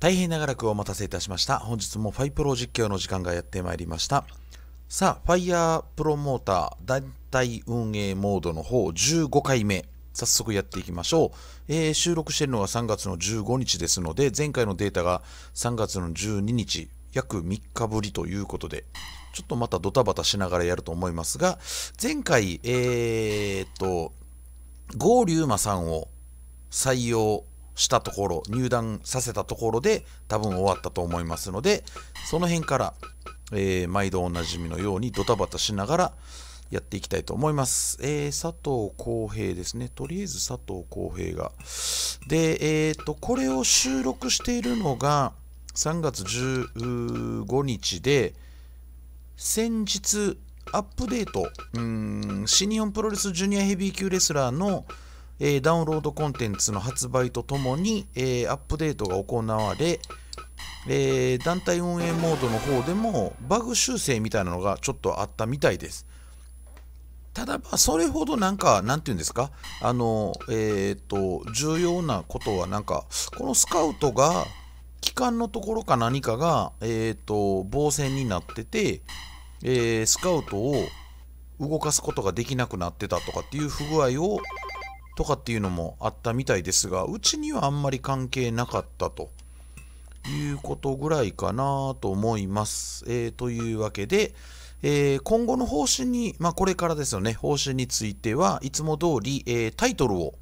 大変長らくお待たせいたしました。本日もファイプロ実況の時間がやってまいりました。さあ、ファイヤープロモーター団体運営モードの方15回目。早速やっていきましょう、えー、収録しているのが3月の15日ですので、前回のデータが3月の12日、約3日ぶりということで、ちょっとまたドタバタしながらやると思いますが、前回、えー、っと、郷龍馬さんを採用したところ入団させたところで多分終わったと思いますのでその辺から、えー、毎度おなじみのようにドタバタしながらやっていきたいと思います。えー、佐藤浩平ですね。とりあえず佐藤浩平が。で、えっ、と、これを収録しているのが3月15日で、先日アップデート、うん、新日本プロレスジュニアヘビー級レスラーのえー、ダウンロードコンテンツの発売とともに、えー、アップデートが行われ、えー、団体運営モードの方でもバグ修正みたいなのがちょっとあったみたいです。ただ、まそれほどなんか、なんて言うんですか、あの、えっ、と、重要なことはなんか、このスカウトが、機関のところか何かが、えっ、と、防線になってて、えスカウトを動かすことができなくなってたとかっていう不具合をとかっていうのもあったみたいですが、うちにはあんまり関係なかったということぐらいかなと思います。えー、というわけで、えー、今後の方針に、まあ、これからですよね、方針についてはいつも通り、えー、タイトルを、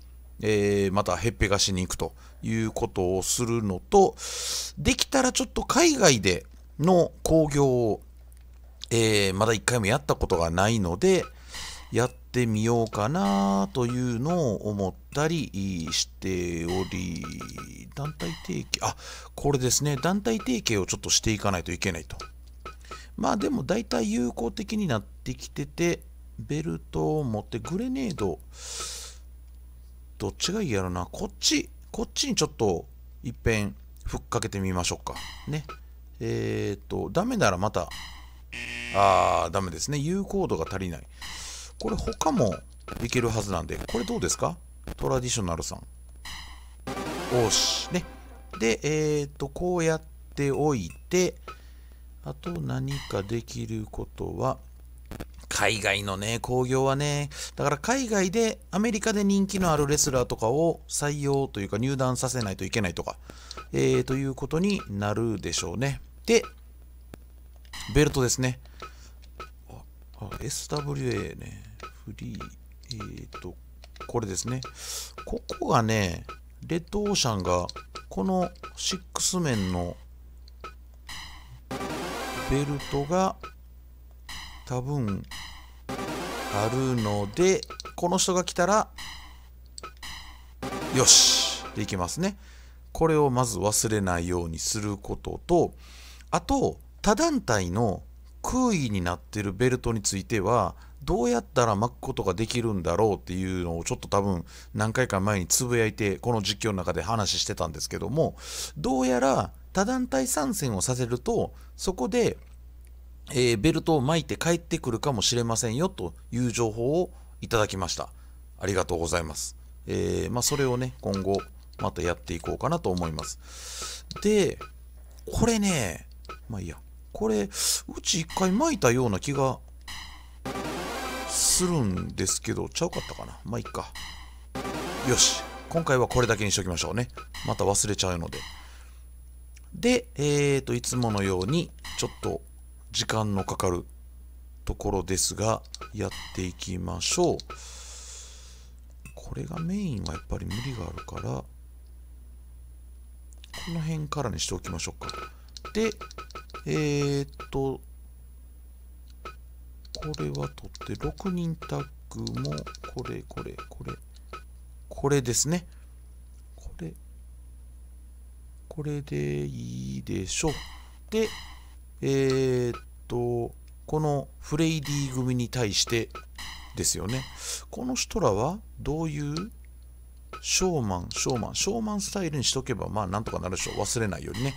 えー、またへっぺがしに行くということをするのと、できたらちょっと海外での興行を、えまだ一回もやったことがないので、やってってみようかなというのを思ったりしており、団体提携、あ、これですね、団体提携をちょっとしていかないといけないと。まあでも大体有効的になってきてて、ベルトを持ってグレネード、どっちがいいやろな、こっち、こっちにちょっといっぺんふっかけてみましょうか。ね。えっ、ー、と、ダメならまた、あー、ダメですね。有効度が足りない。これ他もいけるはずなんで、これどうですかトラディショナルさん。おし。ね。で、えっ、ー、と、こうやっておいて、あと何かできることは、海外のね、興行はね、だから海外で、アメリカで人気のあるレスラーとかを採用というか入団させないといけないとか、えー、ということになるでしょうね。で、ベルトですね。あ SWA ね。フリー、えっ、ー、と、これですね。ここがね、レッドオーシャンが、この6面のベルトが多分あるので、この人が来たら、よしでいきますね。これをまず忘れないようにすることと、あと、他団体の空位になってるベルトについては、どうやったら巻くことができるんだろうっていうのをちょっと多分何回か前につぶやいてこの実況の中で話してたんですけどもどうやら多団体参戦をさせるとそこで、えー、ベルトを巻いて帰ってくるかもしれませんよという情報をいただきましたありがとうございます、えー、まあ、それをね今後またやっていこうかなと思いますでこれねまあいいやこれうち一回巻いたような気がするんですけど、ちゃうかったかな。まあ、いっか。よし。今回はこれだけにしときましょうね。また忘れちゃうので。で、えーと、いつものように、ちょっと時間のかかるところですが、やっていきましょう。これがメインはやっぱり無理があるから、この辺からにしておきましょうか。で、えー、っと、これは取って、6人タッグも、これ、これ、これ、これですね。これ、これでいいでしょう。で、えー、っと、このフレイディ組に対してですよね。この人らはどういうショーマン、ショーマン、ショーマンスタイルにしとけば、まあなんとかなるでしょう。忘れないようにね。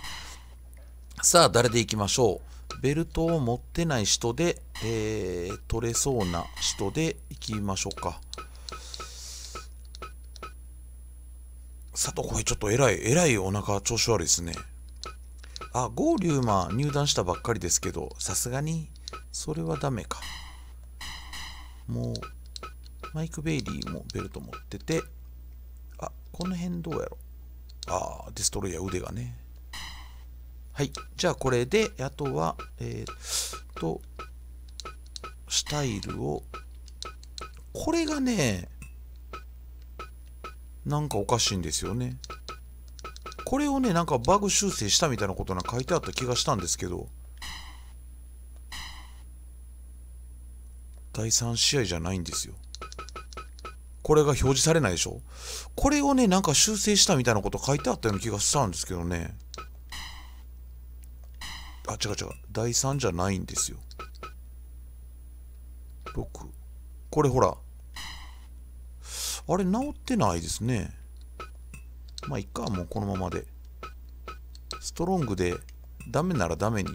さあ、誰でいきましょう。ベルトを持ってない人で、えー、取れそうな人でいきましょうか。さとこれちょっとえらい、えらいお腹調子悪いですね。あ、ゴーリューマ入団したばっかりですけど、さすがに、それはダメか。もう、マイク・ベイリーもベルト持ってて、あ、この辺どうやろああ、デストロイヤー腕がね。はい。じゃあこれで、あとは、えー、っと、スタイルを、これがね、なんかおかしいんですよね。これをね、なんかバグ修正したみたいなことなんか書いてあった気がしたんですけど、第3試合じゃないんですよ。これが表示されないでしょこれをね、なんか修正したみたいなこと書いてあったような気がしたんですけどね。あ、違う違う。第3じゃないんですよ。6。これほら。あれ、治ってないですね。まあ、いっか、もうこのままで。ストロングで、ダメならダメに。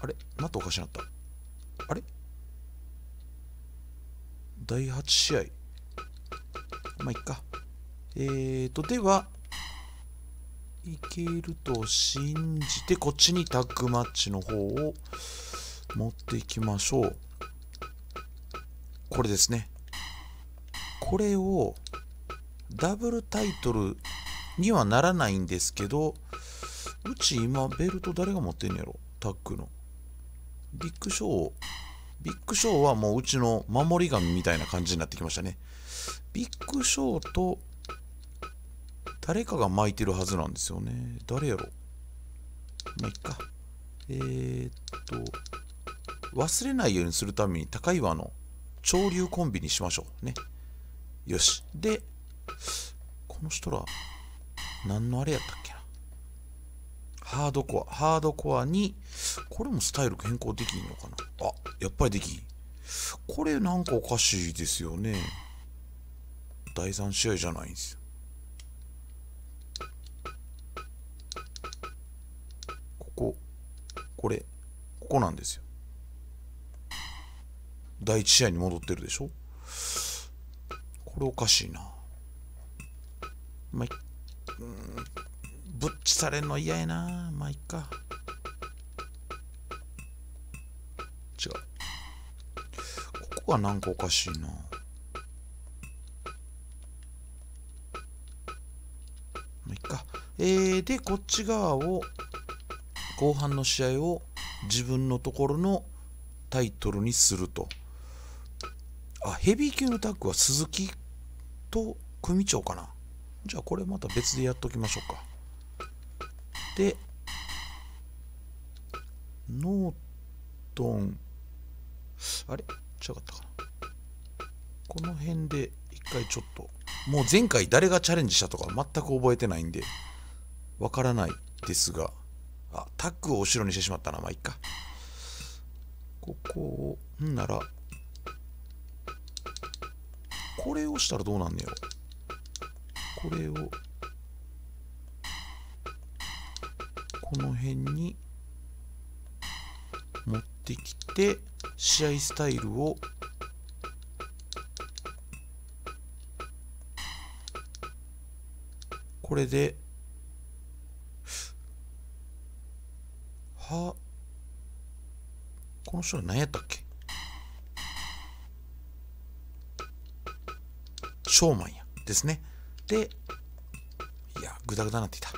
あれまたおかしなった。あれ第8試合。まあ、いっか。えーと、では、いけると信じて、こっちにタッグマッチの方を持っていきましょう。これですね。これを、ダブルタイトルにはならないんですけど、うち今ベルト誰が持ってんのやろタッグの。ビッグショー、ビッグショーはもううちの守り神みたいな感じになってきましたね。ビッグショーと誰かが巻いてるはずなんですよね。誰やろまあ、いっか。えー、っと、忘れないようにするために高岩の潮流コンビにしましょう。ね。よし。で、この人ら、何のあれやったっけな。ハードコア。ハードコアに、これもスタイル変更できんのかな。あ、やっぱりできん。これなんかおかしいですよね。第3試合じゃないんですよ。これここなんですよ第1試合に戻ってるでしょこれおかしいなまあうんぶっちされんの嫌やなまあいっか違うここがなんかおかしいなまあいっかえー、でこっち側を後半の試合を自分のところのタイトルにするとあヘビー級のタッグは鈴木と組長かなじゃあこれまた別でやっときましょうかでノートンあれ違かったかなこの辺で一回ちょっともう前回誰がチャレンジしたとか全く覚えてないんでわからないですがあタックを後ろにしてしまったなまあいっかここをんならこれをしたらどうなんねよこれをこの辺に持ってきて試合スタイルをこれではこの人は何やったっけショーマンやですねでいやグダグダなっていた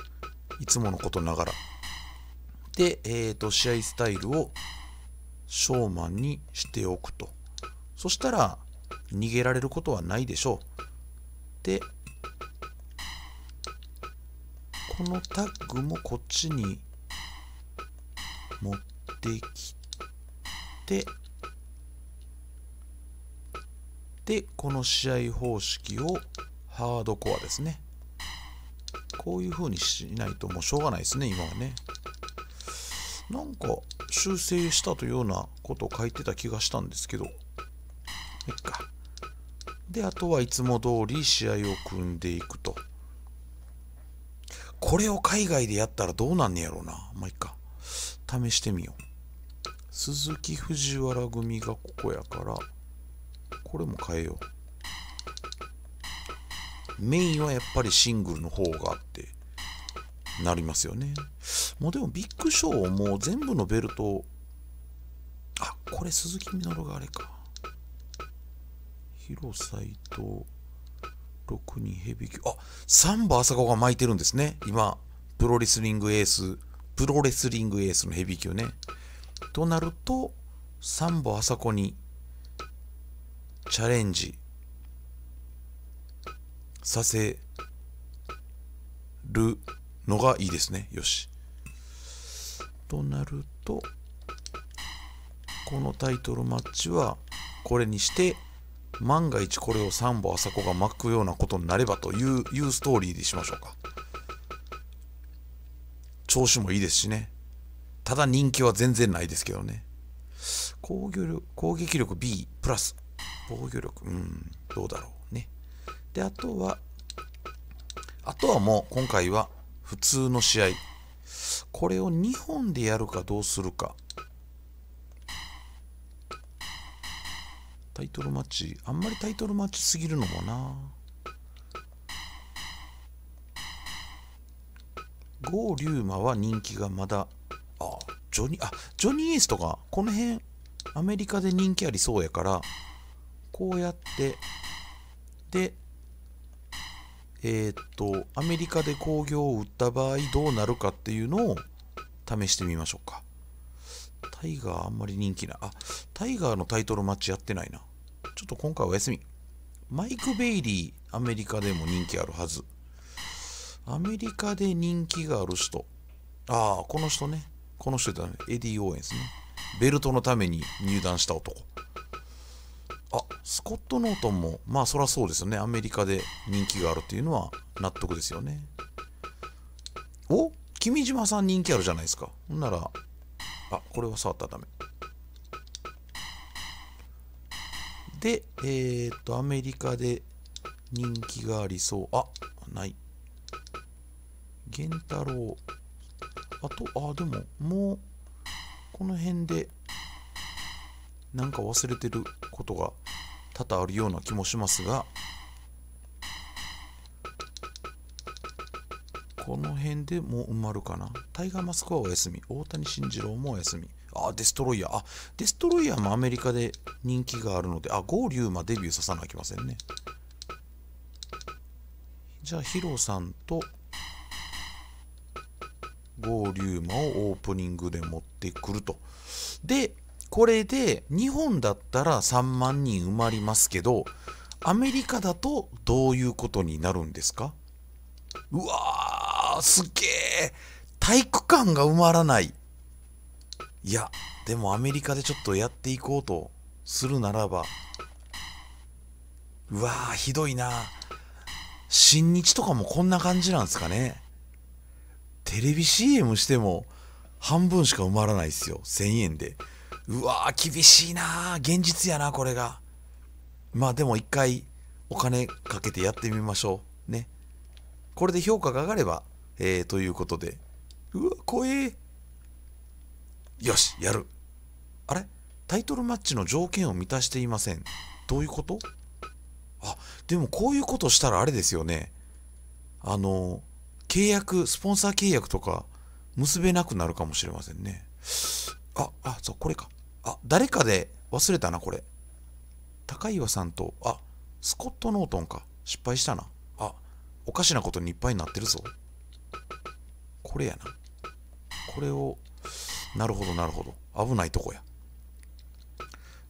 いつものことながらで、えーと試合スタイルをショーマンにしておくとそしたら逃げられることはないでしょうでこのタッグもこっちに持ってきてでこの試合方式をハードコアですねこういう風にしないともうしょうがないですね今はねなんか修正したというようなことを書いてた気がしたんですけどいっかであとはいつも通り試合を組んでいくとこれを海外でやったらどうなんねやろうなまあいっか試してみよう鈴木藤原組がここやからこれも変えようメインはやっぱりシングルの方がってなりますよねもうでもビッグショーもう全部のベルトあこれ鈴木みのるがあれか広斎と6人ヘビ級あサンバ朝顔が巻いてるんですね今プロレスリングエースプロレスリングエースのヘビー級ね。となると、サンボ朝こにチャレンジさせるのがいいですね。よし。となると、このタイトルマッチはこれにして、万が一これをサンボ朝こが巻くようなことになればといういうストーリーでしましょうか。総種もいいですしね。ただ人気は全然ないですけどね。攻撃力攻撃力 B プラス。防御力、うん、どうだろうね。で、あとは、あとはもう今回は普通の試合。これを2本でやるかどうするか。タイトルマッチ、あんまりタイトルマッチすぎるのもな。郷龍馬は人気がまだ、あ、ジョニー、あ、ジョニー・エースとか、この辺、アメリカで人気ありそうやから、こうやって、で、えー、っと、アメリカで興行を売った場合どうなるかっていうのを試してみましょうか。タイガーあんまり人気な。あ、タイガーのタイトルマッチやってないな。ちょっと今回お休み。マイク・ベイリー、アメリカでも人気あるはず。アメリカで人気がある人。ああ、この人ね。この人だね。エディ・オーエンスね。ベルトのために入団した男。あ、スコット・ノートンも、まあそりゃそうですよね。アメリカで人気があるっていうのは納得ですよね。お君島さん人気あるじゃないですか。ほんなら、あ、これは触ったらダメ。で、えー、っと、アメリカで人気がありそう。あ、ない。源太郎あとあでももうこの辺でなんか忘れてることが多々あるような気もしますがこの辺でもう埋まるかなタイガーマスクはお休み大谷慎次郎もお休みあデストロイヤーあデストロイヤーもアメリカで人気があるのであゴーリューマデビューささなきゃいけませんねじゃあヒロさんと合流馬をオープニングで持ってくると。で、これで日本だったら3万人埋まりますけど、アメリカだとどういうことになるんですかうわー、すげえ体育館が埋まらない。いや、でもアメリカでちょっとやっていこうとするならば、うわー、ひどいな。新日とかもこんな感じなんですかね。テレビ CM しても半分しか埋まらないですよ1000円でうわー厳しいな現実やなこれがまあでも一回お金かけてやってみましょうねこれで評価が上がればえー、ということでうわ怖えよしやるあれタイトルマッチの条件を満たしていませんどういうことあでもこういうことしたらあれですよねあの契約、スポンサー契約とか結べなくなるかもしれませんね。あ、あ、そう、これか。あ、誰かで忘れたな、これ。高岩さんと、あ、スコット・ノートンか。失敗したな。あ、おかしなことにいっぱいになってるぞ。これやな。これを、なるほど、なるほど。危ないとこや。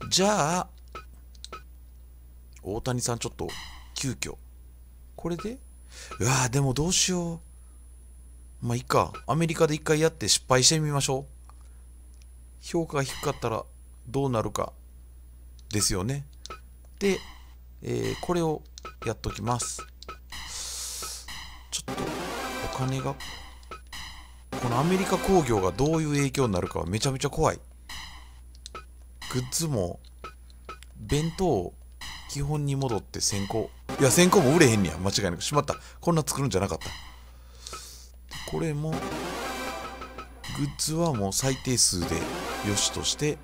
じゃあ、大谷さんちょっと、急遽。これでうわーでもどうしよう。まあいいか。アメリカで一回やって失敗してみましょう。評価が低かったらどうなるかですよね。で、えー、これをやっときます。ちょっとお金が、このアメリカ工業がどういう影響になるかはめちゃめちゃ怖い。グッズも、弁当、基本に戻って先行。いや、先行も売れへんねや。間違いなく。しまった。こんな作るんじゃなかった。これもグッズはもう最低数で良しとして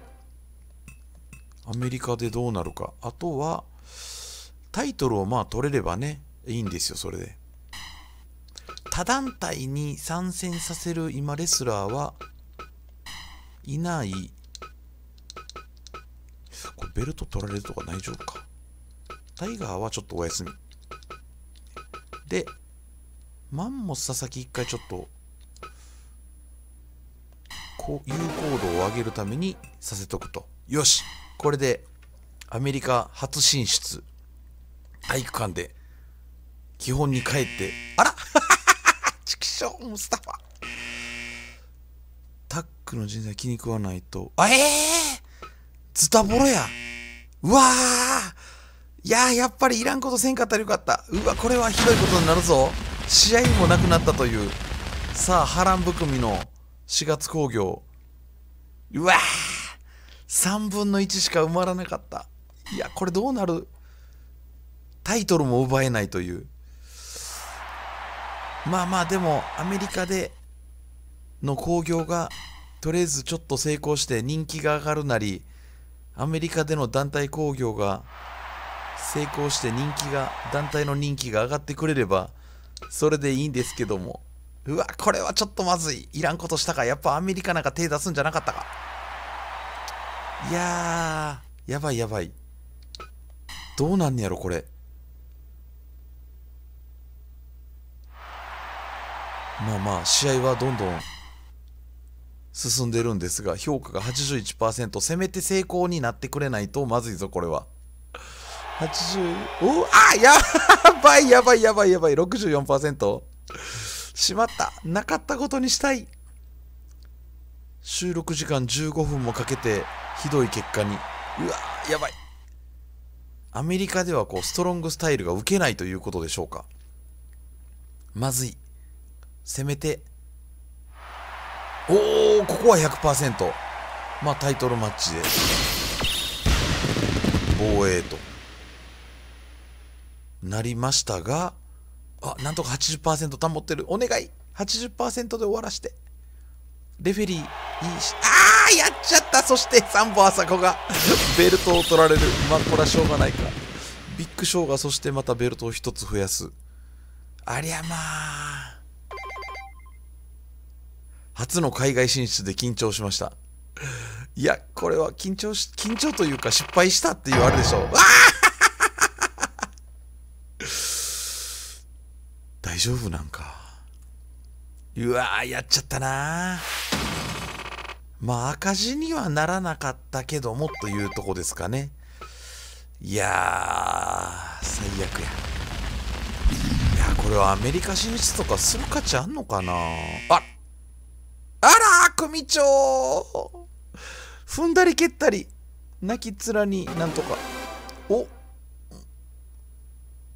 アメリカでどうなるかあとはタイトルをまあ取れればねいいんですよそれで他団体に参戦させる今レスラーはいないこれベルト取られるとか大丈夫かタイガーはちょっとお休みでマンモス佐々木一回ちょっとこう有効度を上げるためにさせとくとよしこれでアメリカ初進出体育館で基本に帰ってあらチキショームスタファタックの人材気に食わないとあええー、ズタボロやうわーいややっぱりいらんことせんかったらよかったうわこれはひどいことになるぞ試合もなくなったというさあ波乱含みの4月工業うわー3分の1しか埋まらなかったいやこれどうなるタイトルも奪えないというまあまあでもアメリカでの興行がとりあえずちょっと成功して人気が上がるなりアメリカでの団体興行が成功して人気が団体の人気が上がってくれればそれでいいんですけどもうわこれはちょっとまずいいらんことしたかやっぱアメリカなんか手出すんじゃなかったかいやーやばいやばいどうなんねやろこれまあまあ試合はどんどん進んでるんですが評価が81%せめて成功になってくれないとまずいぞこれは80おあやばいやばいやばいやばい64%しまったなかったことにしたい収録時間15分もかけてひどい結果にうわやばいアメリカではこうストロングスタイルが受けないということでしょうかまずいせめておおここは100%まあタイトルマッチで防衛となりましたがあなんとか80%保ってるお願い80%で終わらしてレフェリーいいしあーやっちゃったそしてサンボ朝子が ベルトを取られるまあこれはしょうがないかビッグショーがそしてまたベルトを1つ増やすありゃまあ初の海外進出で緊張しましたいやこれは緊張し緊張というか失敗したって言われれでしょうああ大丈夫なんかうわーやっちゃったなまあ赤字にはならなかったけどもというとこですかねいやー最悪やいやこれはアメリカ進出とかする価値あんのかなああら組長踏んだり蹴ったり泣き面になんとかお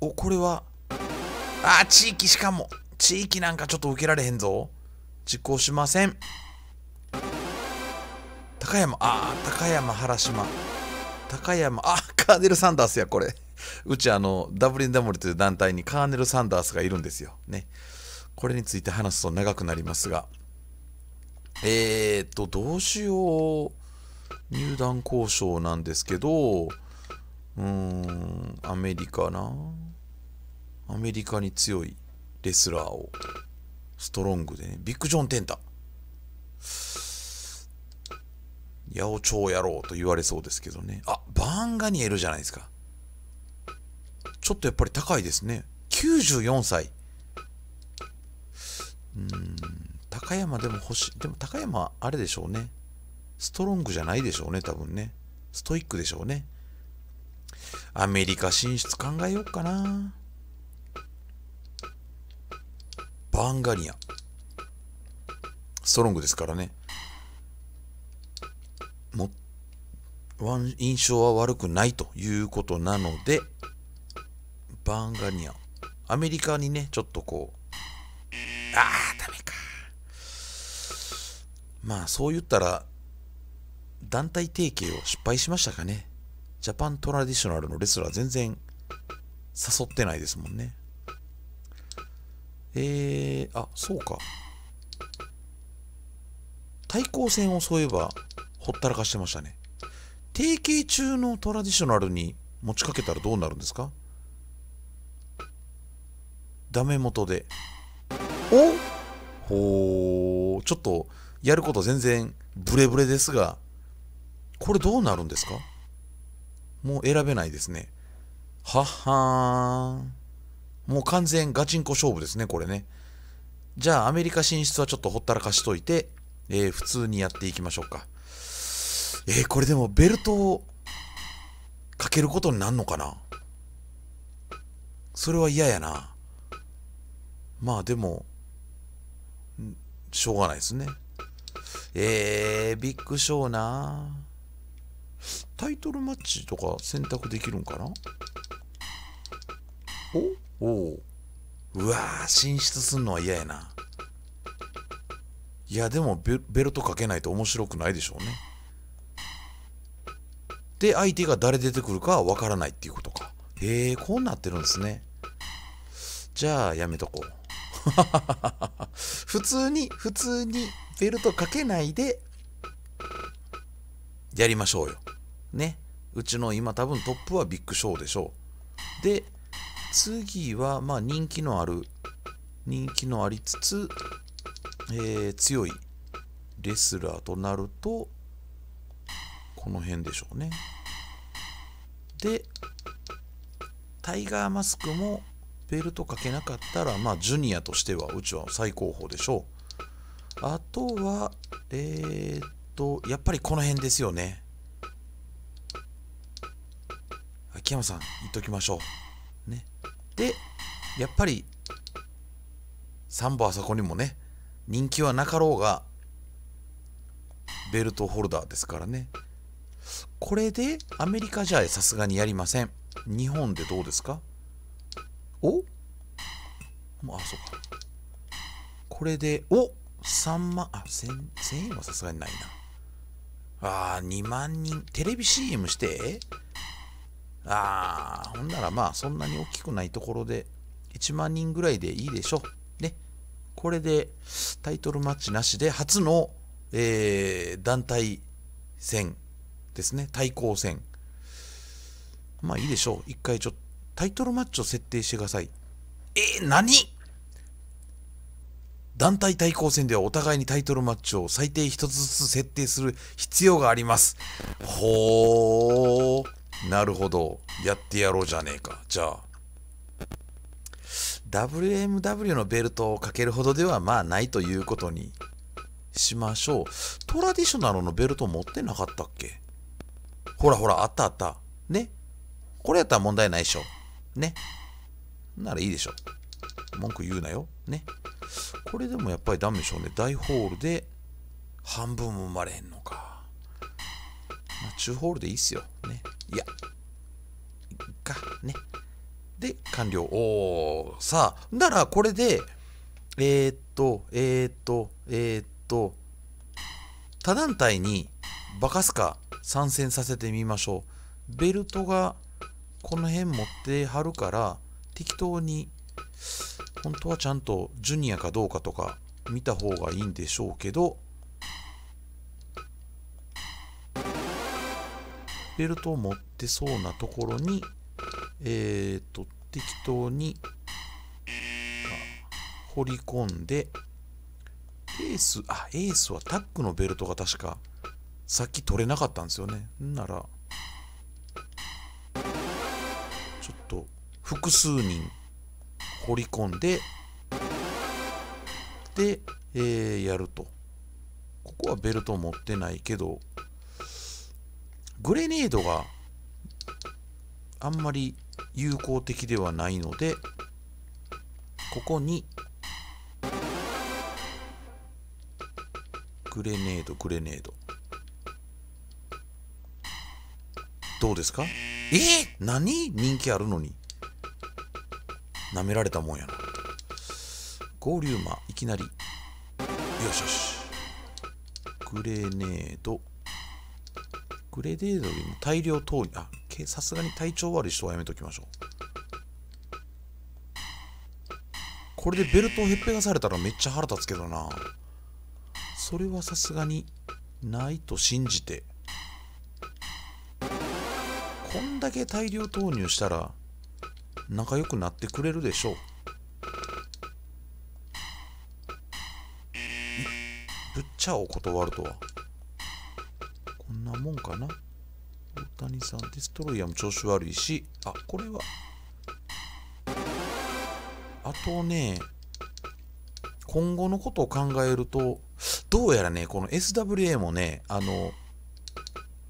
おこれはあ地域しかも。地域なんかちょっと受けられへんぞ。実行しません。高山、ああ、高山、原島。高山、あカーネル・サンダースや、これ。うち、あの、ダブリン・ダモリという団体にカーネル・サンダースがいるんですよ。ね。これについて話すと長くなりますが。えー、っと、どうしよう。入団交渉なんですけど、うーん、アメリカな。アメリカに強いレスラーを、ストロングでね、ビッグ・ジョン・テンタ。八百長野郎と言われそうですけどね。あ、バーンガニエルじゃないですか。ちょっとやっぱり高いですね。94歳。うん、高山でも欲しい。でも高山あれでしょうね。ストロングじゃないでしょうね、多分ね。ストイックでしょうね。アメリカ進出考えようかな。バンガリアン。ストロングですからね。も、ワン印象は悪くないということなので、バンガニアン。アメリカにね、ちょっとこう、ああ、ダメか。まあ、そう言ったら、団体提携を失敗しましたかね。ジャパントラディショナルのレスラー全然誘ってないですもんね。えー、あ、そうか。対抗戦をそういえば、ほったらかしてましたね。提携中のトラディショナルに持ちかけたらどうなるんですかダメ元で。おほー、ちょっと、やること全然ブレブレですが、これどうなるんですかもう選べないですね。ははーん。もう完全ガチンコ勝負ですね、これね。じゃあ、アメリカ進出はちょっとほったらかしといて、えー、普通にやっていきましょうか。えー、これでもベルトをかけることになるのかなそれは嫌やな。まあでも、しょうがないですね。えー、ビッグショーなタイトルマッチとか選択できるんかなおおおうわ進出すんのは嫌やないやでもベルトかけないと面白くないでしょうねで相手が誰出てくるかは分からないっていうことかへえこうなってるんですねじゃあやめとこう 普通に普通にベルトかけないでやりましょうよねうちの今多分トップはビッグショーでしょうで次は、まあ、人気のある、人気のありつつ、えー、強いレスラーとなると、この辺でしょうね。で、タイガーマスクもベルトかけなかったら、まあ、ジュニアとしては、うちは最高峰でしょう。あとは、えー、っと、やっぱりこの辺ですよね。秋山さん、言っときましょう。ね、でやっぱりサンボあそこにもね人気はなかろうがベルトホルダーですからねこれでアメリカじゃさすがにやりません日本でどうですかおあそうかこれでお3万あ千1000円はさすがにないなあー2万人テレビ CM してああ、ほんならまあ、そんなに大きくないところで、1万人ぐらいでいいでしょ。ね。これで、タイトルマッチなしで、初の、えー、団体戦ですね。対抗戦。まあいいでしょう。一回ちょっと、タイトルマッチを設定してください。えー、何団体対抗戦ではお互いにタイトルマッチを最低1つずつ設定する必要があります。ほー。なるほど。やってやろうじゃねえか。じゃあ。WMW のベルトをかけるほどではまあないということにしましょう。トラディショナルのベルト持ってなかったっけほらほら、あったあった。ね。これやったら問題ないでしょ。ね。ならいいでしょ。文句言うなよ。ね。これでもやっぱりダメでしょうね。大ホールで半分も生まれへんのか。まあ、中ホールでいいっすよ。ね。いや。が、ね。で、完了。おー。さあ、なら、これで、えー、っと、えー、っと、えー、っと、他団体にバカスカ参戦させてみましょう。ベルトがこの辺持ってはるから、適当に、本当はちゃんとジュニアかどうかとか見た方がいいんでしょうけど、ベルトを持ってそうなところに、えー、っと、適当に、あ、掘り込んで、エース、あ、エースはタックのベルトが確か、さっき取れなかったんですよね。んなら、ちょっと、複数人、掘り込んで、で、えー、やると。ここはベルト持ってないけど、グレネードがあんまり有効的ではないのでここにグレネードグレネードどうですかえー、何人気あるのになめられたもんやな合流魔いきなりよしよしグレネードグレデードよりも大量投入あさすがに体調悪い人はやめときましょうこれでベルトをへっぺがされたらめっちゃ腹立つけどなそれはさすがにないと信じてこんだけ大量投入したら仲良くなってくれるでしょうぶっちゃお断るとはこんなもんかな。大谷さん、デストロイヤーも調子悪いし、あ、これは。あとね、今後のことを考えると、どうやらね、この SWA もね、あの、なんてい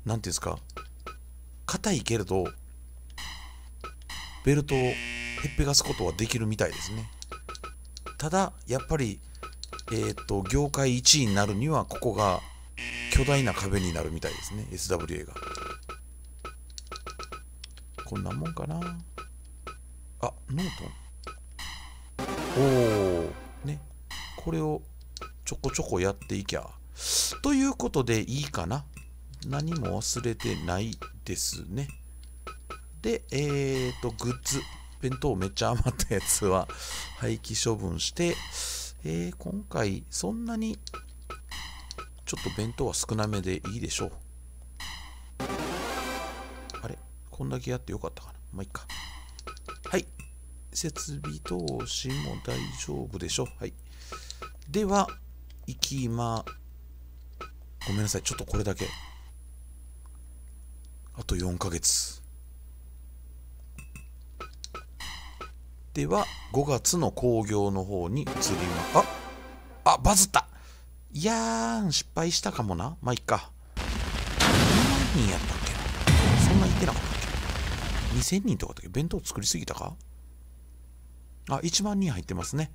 うんですか、硬いけれど、ベルトをへっぺがすことはできるみたいですね。ただ、やっぱり、えっ、ー、と、業界1位になるには、ここが巨大な壁になるみたいですね SWA がこんなもんかなあノートンおおねこれをちょこちょこやっていきゃということでいいかな何も忘れてないですねでえっ、ー、とグッズ弁当めっちゃ余ったやつは廃棄処分して、えー、今回そんなにちょっと弁当は少なめでいいでしょうあれこんだけやってよかったかなまあいいかはい設備投資も大丈夫でしょうはいでは行きまごめんなさいちょっとこれだけあと4ヶ月では5月の興行の方に移りまああバズったいやー失敗したかもな。まあ、いっか。何人やったっけそんな言ってなかったっけ ?2000 人とかだっけ弁当作りすぎたかあ、1万人入ってますね。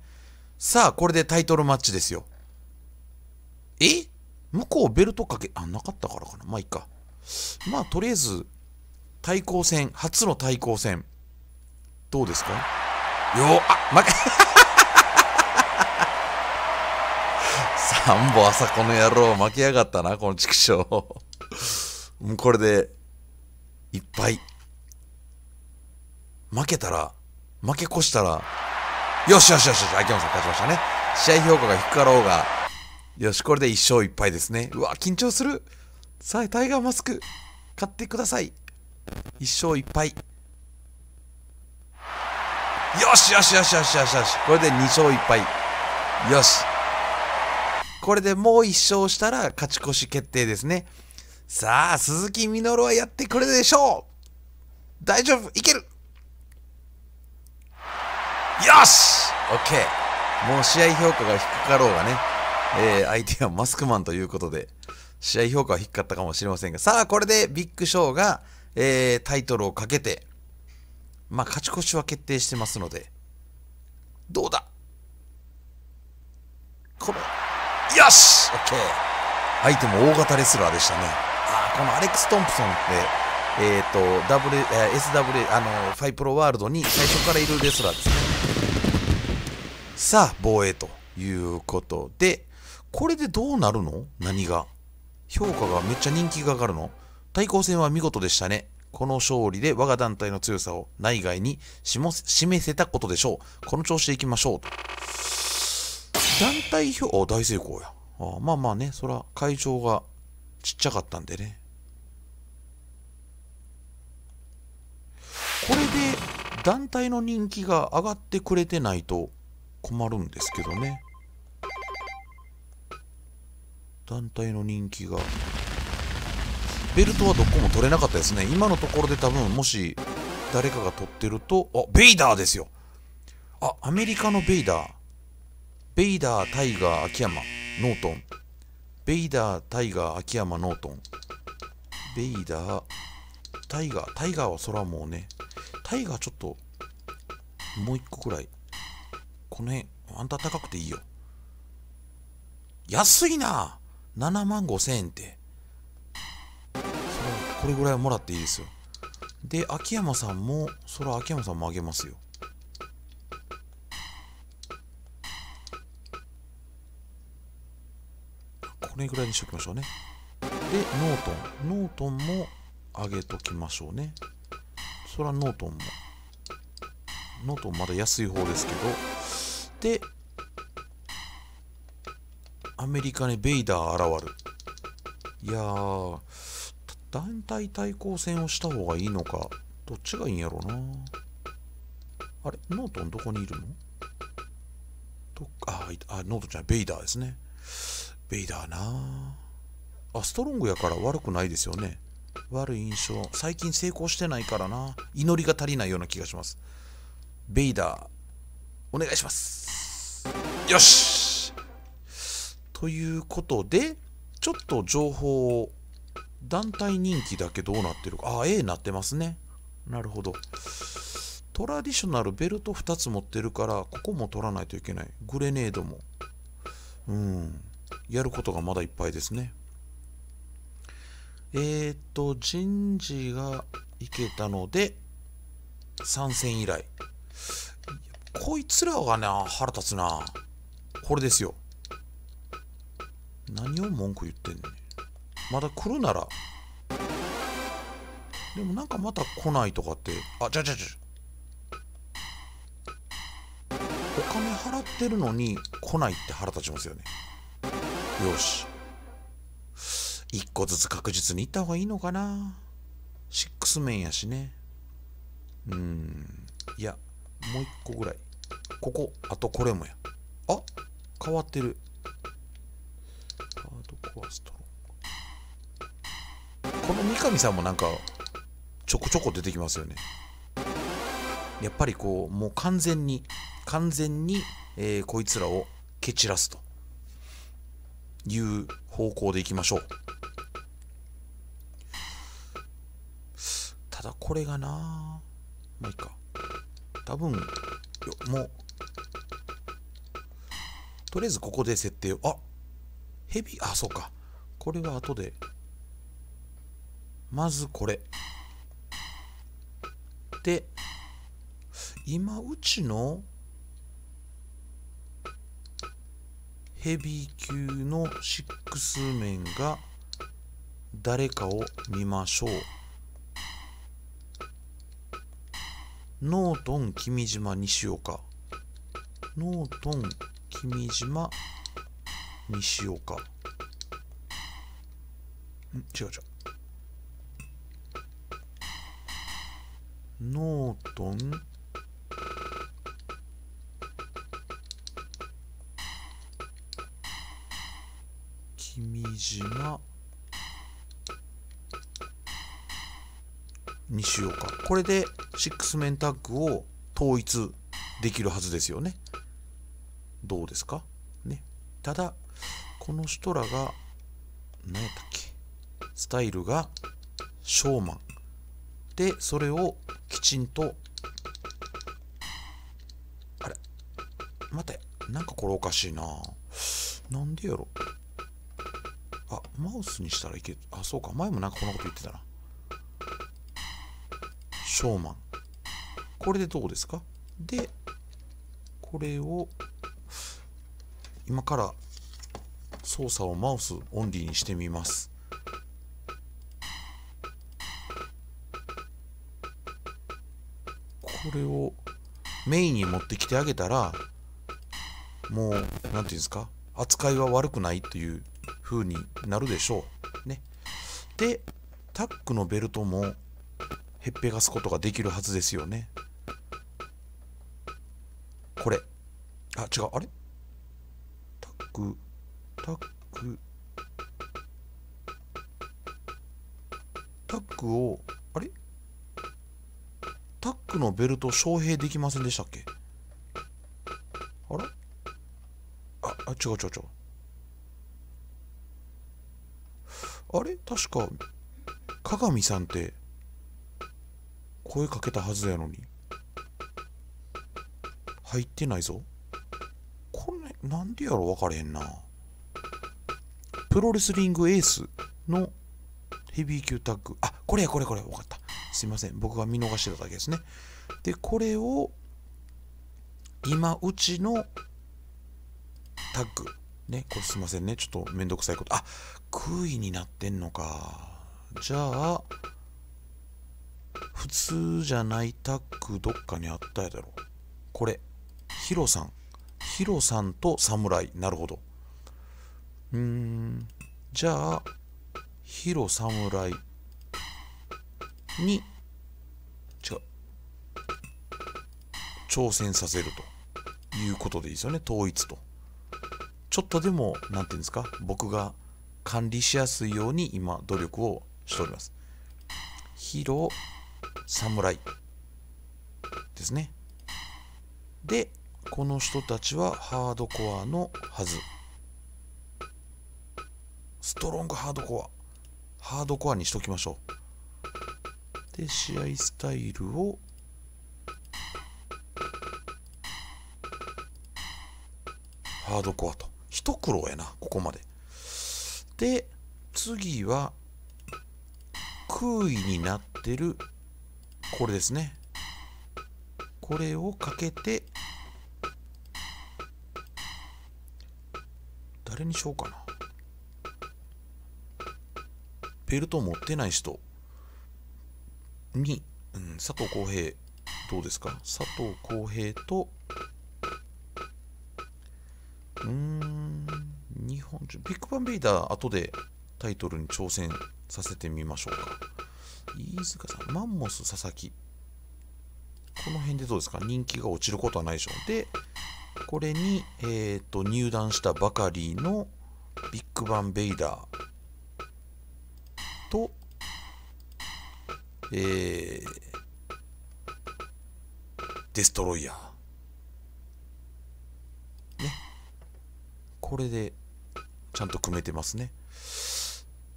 さあ、これでタイトルマッチですよ。え向こうベルトかけ、あ、なかったからかな。まあ、いっか。まあ、とりあえず、対抗戦、初の対抗戦。どうですかよあ、ま、なんぼ朝この野郎巻きやがったなこの畜生もうこれでいっぱい負けたら負け越したらよしよしよしよし秋山さん勝ちましたね試合評価が低かろうがよしこれで1勝1敗ですねうわ緊張するさあタイガーマスク買ってください1勝1敗よしよしよしよしよしよしこれで2勝1敗よしこれでもう1勝したら勝ち越し決定ですね。さあ、鈴木みのるはやってくれるでしょう大丈夫いけるよし !OK! もう試合評価が低かろうがね、えー、相手はマスクマンということで、試合評価は低かったかもしれませんが、さあ、これでビッグショーが、えー、タイトルをかけて、まあ、勝ち越しは決定してますので、どうだこれよしオッケー相手も大型レスラーでしたね。あこのアレックス・トンプソンって、えっ、ー、と、W、SW、あの、ファイプロワールドに最初からいるレスラーですね。さあ、防衛ということで、これでどうなるの何が評価がめっちゃ人気が上がるの対抗戦は見事でしたね。この勝利で我が団体の強さを内外に示せたことでしょう。この調子でいきましょう。と団体票、あ、大成功や。あまあまあね、そら、会場がちっちゃかったんでね。これで、団体の人気が上がってくれてないと困るんですけどね。団体の人気が。ベルトはどこも取れなかったですね。今のところで多分、もし誰かが取ってると、あ、ベイダーですよ。あ、アメリカのベイダー。ベイダー、タイガー、秋山、ノートン。ベイダー、タイガー、秋山、ノートン。ベイダー、タイガー、タイガーはそらもうね、タイガーちょっと、もう一個くらい。この辺、あんた高くていいよ。安いな !7 万5千円って。そこれぐらいもらっていいですよ。で、秋山さんも、そら秋山さんもあげますよ。これぐらいにしときましょうね。で、ノートン。ノートンも上げときましょうね。そらノートンも。ノートンまだ安い方ですけど。で、アメリカにベイダー現る。いやー、団体対抗戦をした方がいいのか、どっちがいいんやろうな。あれ、ノートンどこにいるのどっああ、ノートンじゃない、ベイダーですね。ベイダーなあストロングやから悪くないですよね悪い印象最近成功してないからな祈りが足りないような気がしますベイダーお願いしますよしということでちょっと情報を団体人気だけどうなってるかあ A なってますねなるほどトラディショナルベルト2つ持ってるからここも取らないといけないグレネードもうんやることがまだいっぱいですね。えっ、と、人事がいけたので、参戦以来。こいつらがね腹立つな。これですよ。何を文句言ってんねん。まだ来るなら。でもなんかまた来ないとかって。あ、じゃじゃじゃ。お金払ってるのに来ないって腹立ちますよね。よし一個ずつ確実にいった方がいいのかなシックス面やしねうんいやもう一個ぐらいここあとこれもやあ変わってるカードコアストロングこの三上さんもなんかちょこちょこ出てきますよねやっぱりこうもう完全に完全に、えー、こいつらを蹴散らすという方向でいきましょうただこれがなまあいいか多分もうとりあえずここで設定をあヘビあそうかこれは後でまずこれで今うちのヘビー級のシックスメンが誰かを見ましょうノートン君島西岡ノートン君島西岡ん違う違うノートン島にしようかこれで6面タッグを統一できるはずですよねどうですかねただこの人らが何やったっけスタイルがショーマンでそれをきちんとあれ待てなんかこれおかしいななんでやろあマウスにしたらいけあそうか前もなんかこんなこと言ってたなショーマンこれでどうですかでこれを今から操作をマウスオンリーにしてみますこれをメインに持ってきてあげたらもう何て言うんですか扱いは悪くないという風になるでしょう。ね。で、タックのベルトもへっぺがすことができるはずですよね。これ。あ、違う。あれタック、タック、タックを、あれタックのベルト招聘できませんでしたっけあらあ、あ、違う違う違う。あれ確か、鏡さんって、声かけたはずやのに。入ってないぞ。これ、なんでやろ分かれへんな。プロレスリングエースのヘビー級タッグ。あ、これや、これ、これ、分かった。すいません。僕が見逃してただけですね。で、これを、今うちのタッグ。ね、これすいませんね。ちょっとめんどくさいこと。あ、空位になってんのか。じゃあ、普通じゃないタッグどっかにあったやだろ。これ、ヒロさん。ヒロさんと侍。なるほど。うーん。じゃあ、ヒロ侍に、違う。挑戦させるということでいいですよね。統一と。ちょっとでも何て言うんですか僕が管理しやすいように今努力をしておりますヒロ侍ですねでこの人たちはハードコアのはずストロングハードコアハードコアにしときましょうで試合スタイルをハードコアと一苦労やな、ここまで。で、次は、空位になってる、これですね。これをかけて、誰にしようかな。ベルト持ってない人に、うん、佐藤浩平、どうですか佐藤浩平と、うん、ビッグバンベイダー後でタイトルに挑戦させてみましょうか。飯塚さん、マンモス佐々木。この辺でどうですか人気が落ちることはないでしょう。で、これに、えーと、と入団したばかりのビッグバンベイダーと、えー、デストロイヤー。ね。これでちゃんと組めてますね。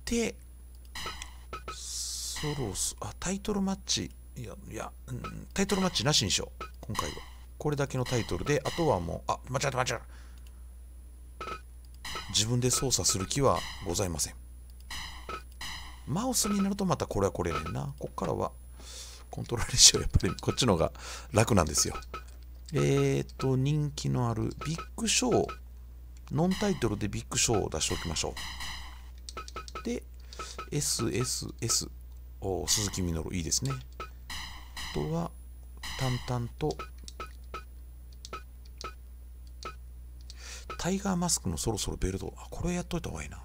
で、そろそろ、あ、タイトルマッチ、いや、いや、うん、タイトルマッチなしにしよう。今回は。これだけのタイトルで、あとはもう、あ、間違った間違った。自分で操作する気はございません。マウスになるとまたこれはこれやねんな。こっからはコントロールしよう。やっぱりこっちの方が楽なんですよ。えー、っと、人気のあるビッグショー。ノンタイトルでビッグショーを出しておきましょう。で、SSS、お鈴木みのる、いいですね。あとは、淡々と、タイガーマスクのそろそろベルト、あ、これやっといた方がいいな。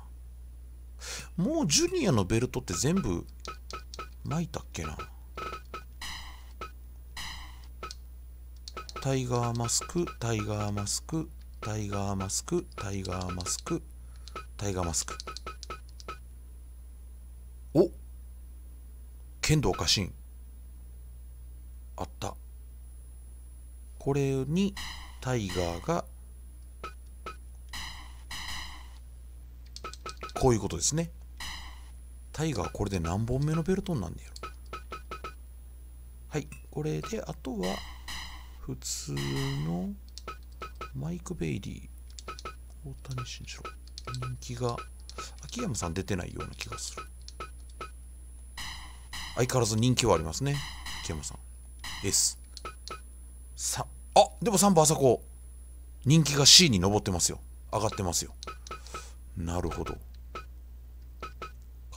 もうジュニアのベルトって全部巻いたっけな。タイガーマスク、タイガーマスク、タイガーマスク、タイガーマスク、タイガーマスク。お剣道家臣。あった。これにタイガーが、こういうことですね。タイガーこれで何本目のベルトになんねやろ。はい。これで、あとは、普通の、マイク・ベイリー、大谷慎二郎。人気が、秋山さん出てないような気がする。相変わらず人気はありますね。秋山さん。S。さ、あでも3番そこ。人気が C に上ってますよ。上がってますよ。なるほど。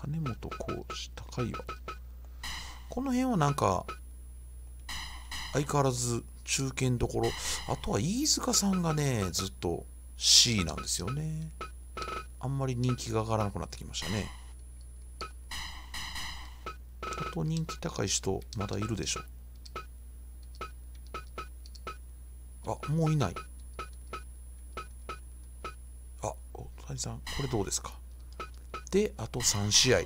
金本浩二、高いわ。この辺はなんか、相変わらず中堅どころ。あとは飯塚さんがね、ずっと C なんですよね。あんまり人気が上がらなくなってきましたね。あと人気高い人、まだいるでしょ。あ、もういない。あ、お、谷さん、これどうですかで、あと3試合。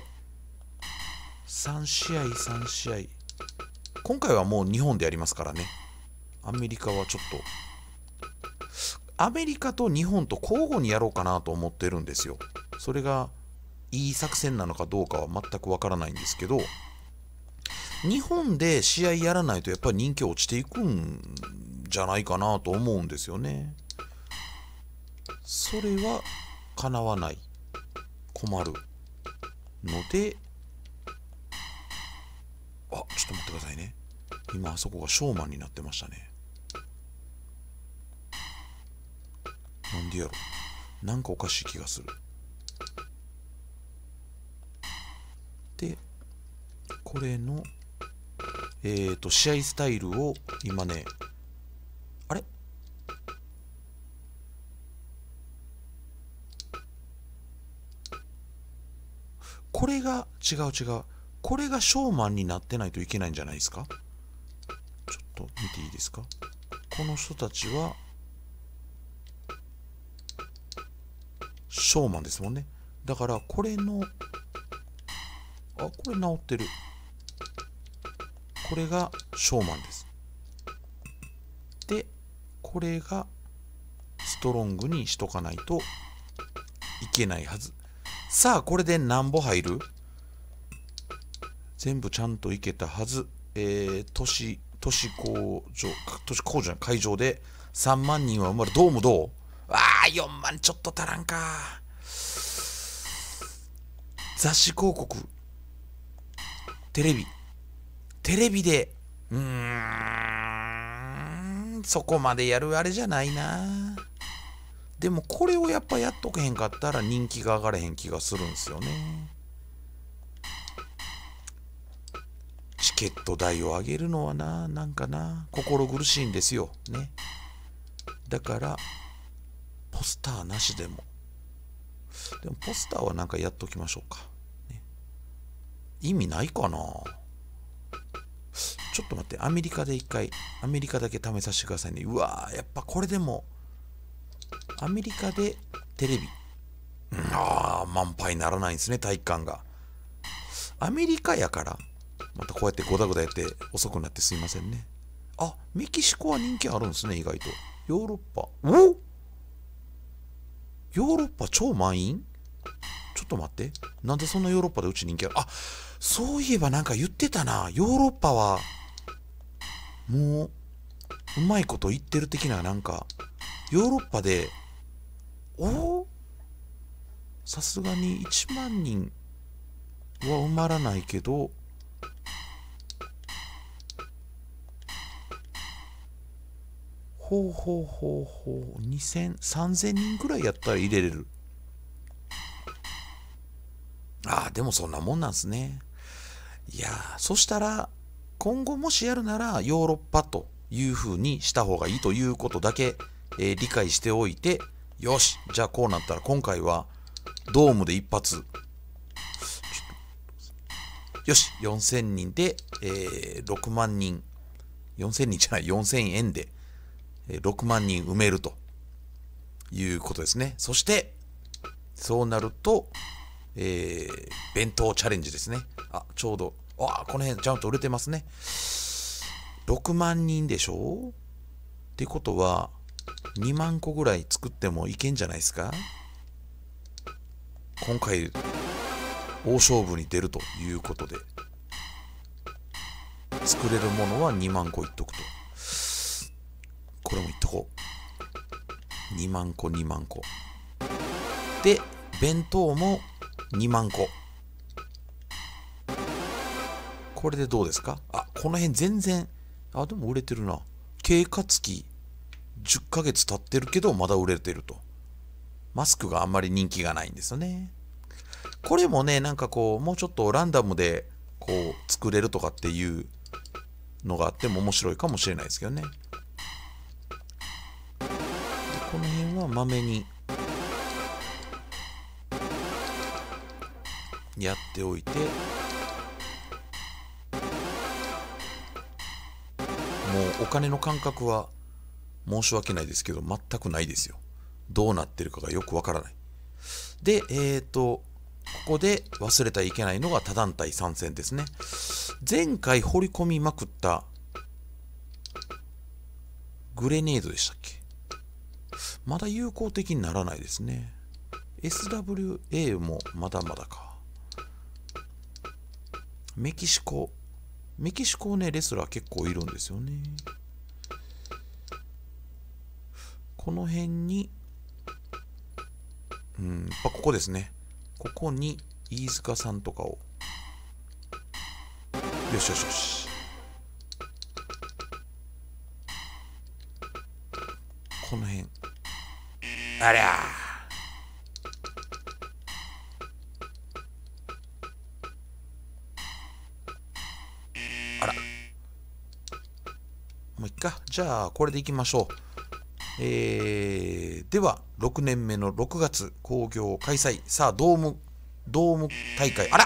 3試合、3試合。今回はもう日本でやりますからね。アメリカはちょっと、アメリカと日本と交互にやろうかなと思ってるんですよ。それがいい作戦なのかどうかは全くわからないんですけど、日本で試合やらないとやっぱり人気落ちていくんじゃないかなと思うんですよね。それは叶わない。困る。ので、あ、ちょっと待ってくださいね。今あそこがショーマンになってましたね。なんでやろなんかおかしい気がするでこれのえっ、ー、と試合スタイルを今ねあれこれが違う違うこれがショーマンになってないといけないんじゃないですかちょっと見ていいですかこの人たちはショーマンですもんね。だからこれの、あ、これ治ってる。これがショーマンです。で、これがストロングにしとかないといけないはず。さあ、これで何歩入る全部ちゃんといけたはず。えー、都市、都市工場、都市工場、会場で3万人は生まれ、どうもどう4万ちょっと足らんか雑誌広告テレビテレビでうーんそこまでやるあれじゃないなでもこれをやっぱやっとけへんかったら人気が上がれへん気がするんですよねチケット代を上げるのはななんかな心苦しいんですよねだからポスターなしでもでもポスターはなんかやっときましょうか、ね、意味ないかなちょっと待ってアメリカで一回アメリカだけ試させてくださいねうわーやっぱこれでもアメリカでテレビああ満杯にならないんですね体育館がアメリカやからまたこうやってゴダゴダやって遅くなってすいませんねあメキシコは人気あるんですね意外とヨーロッパおっヨーロッパ超満員ちょっと待って。なんでそんなヨーロッパでうち人気あるあ、そういえばなんか言ってたな。ヨーロッパは、もう、うまいこと言ってる的な、なんか、ヨーロッパで、おさすがに1万人は埋まらないけど、ほうほうほうほう2000、3000人ぐらいやったら入れれる。ああ、でもそんなもんなんすね。いやそしたら、今後もしやるならヨーロッパというふうにした方がいいということだけ、えー、理解しておいて、よし、じゃあこうなったら今回はドームで一発。よし、4000人で、えー、6万人。4000人じゃない、4000円で6万人埋めるということですね。そして、そうなると、えー、弁当チャレンジですね。あ、ちょうど、あ、この辺ちゃんと売れてますね。6万人でしょってことは、2万個ぐらい作ってもいけんじゃないですか今回、大勝負に出るということで、作れるものは2万個いっとくと。これもいっとこう2万個2万個で弁当も2万個これでどうですかあこの辺全然あでも売れてるな経過月10ヶ月経ってるけどまだ売れてるとマスクがあんまり人気がないんですよねこれもねなんかこうもうちょっとランダムでこう作れるとかっていうのがあっても面白いかもしれないですけどねこの辺はまめにやっておいてもうお金の感覚は申し訳ないですけど全くないですよどうなってるかがよくわからないでえっ、ー、とここで忘れたらいけないのが多団体参戦ですね前回掘り込みまくったグレネードでしたっけまだ有効的にならないですね。SWA もまだまだか。メキシコ。メキシコね、レスラー結構いるんですよね。この辺に、うん、やっぱここですね。ここに飯塚さんとかを。よしよしよし。この辺。ありゃあらもういっかじゃあこれでいきましょうえー、では6年目の6月興行開催さあドームドーム大会あら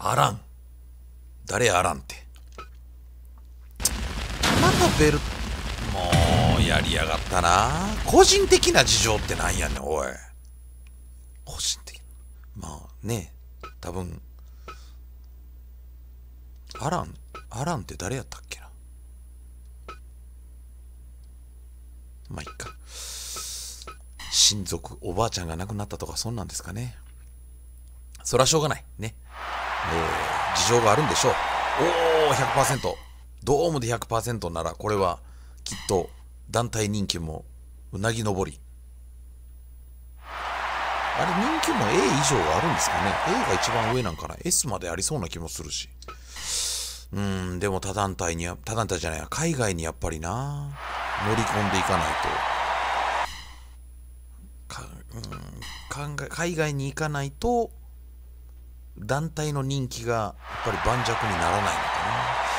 アラン誰アランってまたベルもうやりやがったな個人的な事情ってなんやねんおい個人的まあね多分アランアランって誰やったっけなまあいっか親族おばあちゃんが亡くなったとかそんなんですかねそらしょうがないねえー、事情があるんでしょう。おお、100%。ドームで100%なら、これはきっと団体人気もうなぎ登り。あれ、人気も A 以上はあるんですかね ?A が一番上なんかな ?S までありそうな気もするし。うん、でも他団体には、他団体じゃない、海外にやっぱりな、乗り込んでいかないと。かうん、海外に行かないと、団体の人気がやっぱり盤石にならないのか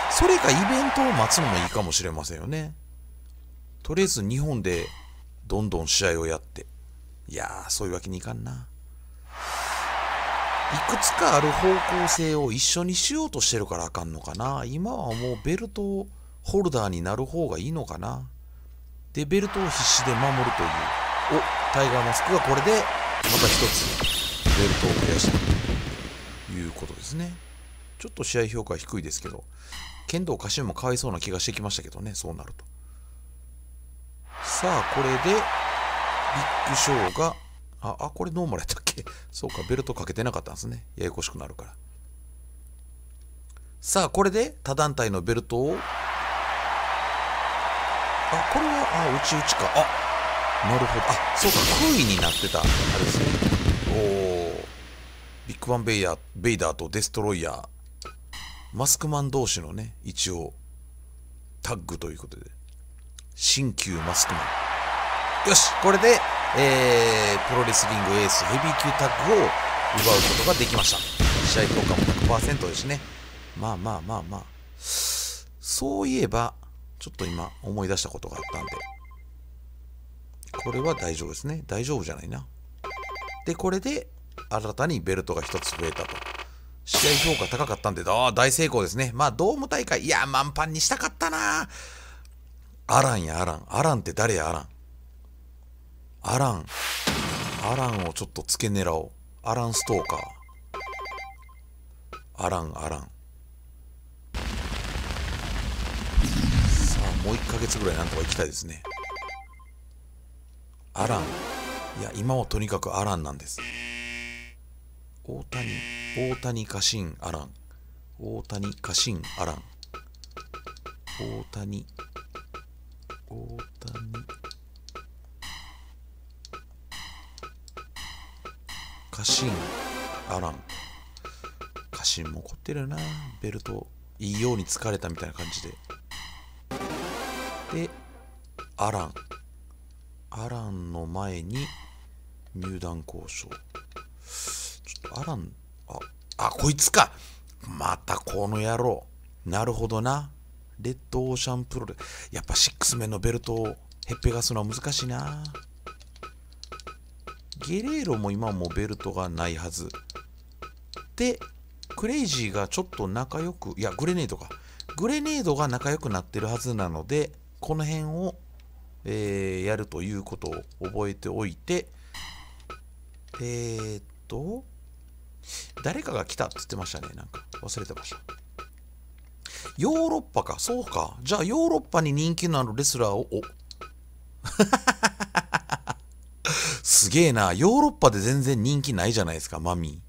なそれかイベントを待つのもいいかもしれませんよねとりあえず日本でどんどん試合をやっていやーそういうわけにいかんないくつかある方向性を一緒にしようとしてるからあかんのかな今はもうベルトホルダーになる方がいいのかなでベルトを必死で守るというおタイガーマスクがこれでまた一つベルトを増やしたいうことですね。ちょっと試合評価は低いですけど、剣道家臣もかわいそうな気がしてきましたけどね、そうなると。さあ、これで、ビッグショーが、あ、あ、これノーマルやったっけそうか、ベルトかけてなかったんですね。ややこしくなるから。さあ、これで他団体のベルトを、あ、これは、あ、内々か。あ、なるほど。あ、そうか、空位になってた。あれですね。おー。ビッグバンベイヤーベイダーとデストロイヤーマスクマン同士のね一応タッグということで新旧マスクマンよしこれで、えー、プロレスリングエースヘビー級タッグを奪うことができました試合効果も100%ですねまあまあまあまあそういえばちょっと今思い出したことがあったんでこれは大丈夫ですね大丈夫じゃないなでこれで新たにベルトが1つ増えたと。試合評価高かったんで、ああ、大成功ですね。まあ、ドーム大会、いや、満帆にしたかったな。アランやアラン。アランって誰や、アラン。アラン。アランをちょっと付け狙おう。アランストーカー。アラン、アラン。さあ、もう1ヶ月ぐらいなんとか行きたいですね。アラン。いや、今はとにかくアランなんです。大谷、大谷家臣アラン。大谷家臣アラン。大谷、大谷。家臣アラン。家臣も怒ってるな。ベルト、いいように疲れたみたいな感じで。で、アラン。アランの前に入団交渉。アラン、あ、あ、こいつか。またこの野郎。なるほどな。レッドオーシャンプロレ。やっぱ6面のベルトをへっぺがすのは難しいな。ゲレーロも今もベルトがないはず。で、クレイジーがちょっと仲良く、いや、グレネードか。グレネードが仲良くなってるはずなので、この辺を、えー、やるということを覚えておいて、えー、っと、誰かが来たって言ってましたね。なんか忘れてました。ヨーロッパか。そうか。じゃあヨーロッパに人気のあるレスラーを、お すげえな。ヨーロッパで全然人気ないじゃないですか、マミ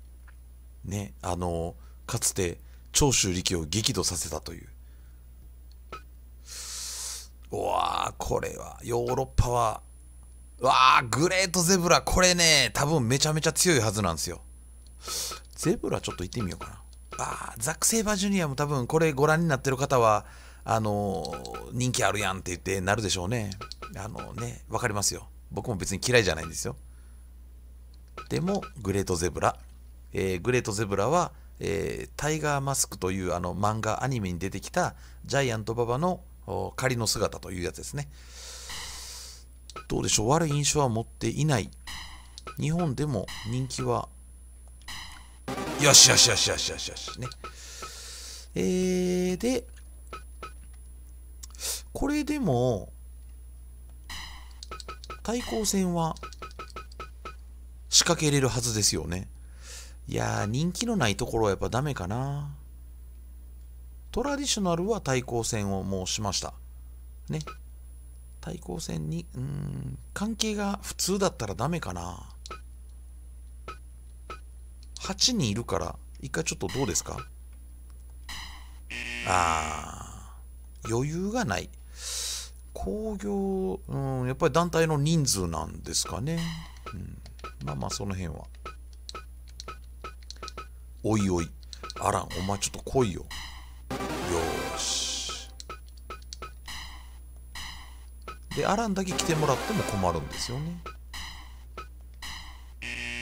ー。ね。あの、かつて長州力を激怒させたという。うわあ、これは、ヨーロッパは、うわあ、グレートゼブラ、これね、多分めちゃめちゃ強いはずなんですよ。ゼブラちょっと行ってみようかな。あザック・セイバージュニアも多分これご覧になってる方は、あのー、人気あるやんって言ってなるでしょうね。あのー、ね、わかりますよ。僕も別に嫌いじゃないんですよ。でも、グレート・ゼブラ。えー、グレート・ゼブラは、えー、タイガーマスクというあの漫画、アニメに出てきたジャイアント馬場の仮の姿というやつですね。どうでしょう悪い印象は持っていない。日本でも人気はよしよしよしよしよしよしね。えー、で、これでも、対抗戦は仕掛けれるはずですよね。いやー、人気のないところはやっぱダメかな。トラディショナルは対抗戦をもうしました。ね。対抗戦に、うん、関係が普通だったらダメかな。8人いるから、一回ちょっとどうですかああ、余裕がない。工業、うん、やっぱり団体の人数なんですかね。うん、まあまあ、その辺は。おいおい。アラン、お前ちょっと来いよ。よーし。で、アランだけ来てもらっても困るんですよね。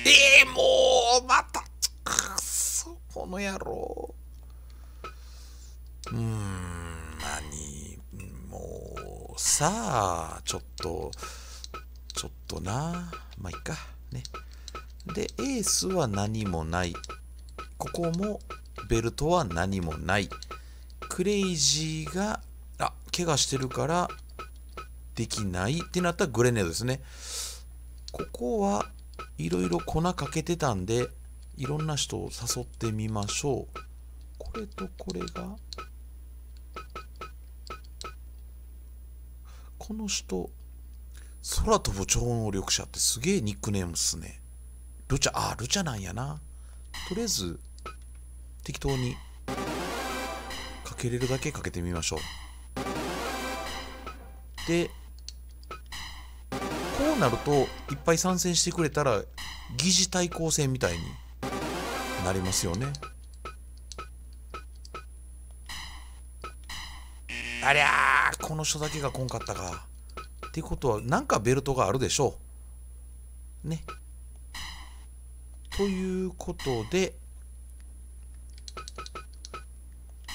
えー、もう、て。この野郎。うーん、何もう、さあ、ちょっと、ちょっとな。まあ、いっか。ね。で、エースは何もない。ここも、ベルトは何もない。クレイジーが、あ、怪我してるから、できないってなったらグレネードですね。ここはいろいろ粉かけてたんで、いろんな人を誘ってみましょうこれとこれがこの人空飛ぶ超能力者ってすげえニックネームっすねルチャあルチャなんやなとりあえず適当にかけれるだけかけてみましょうでこうなるといっぱい参戦してくれたら疑似対抗戦みたいになりますよねありゃーこの人だけがこんかったかっていうことはなんかベルトがあるでしょうねということで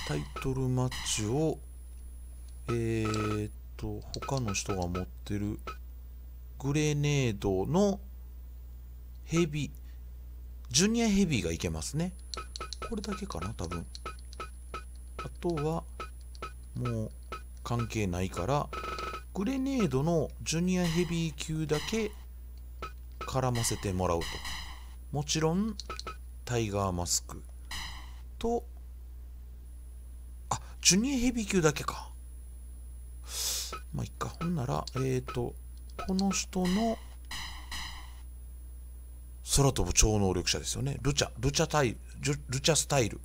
タイトルマッチをえー、っと他の人が持ってるグレネードのヘビジュニアヘビーがいけますね。これだけかな、多分。あとは、もう関係ないから、グレネードのジュニアヘビー級だけ絡ませてもらうと。もちろん、タイガーマスクと、あ、ジュニアヘビー級だけか。まあ、いっか。ほんなら、えっ、ー、と、この人の空飛ぶ超能力者ですよね。ルチャ、ルチャタイル、ルチャスタイル。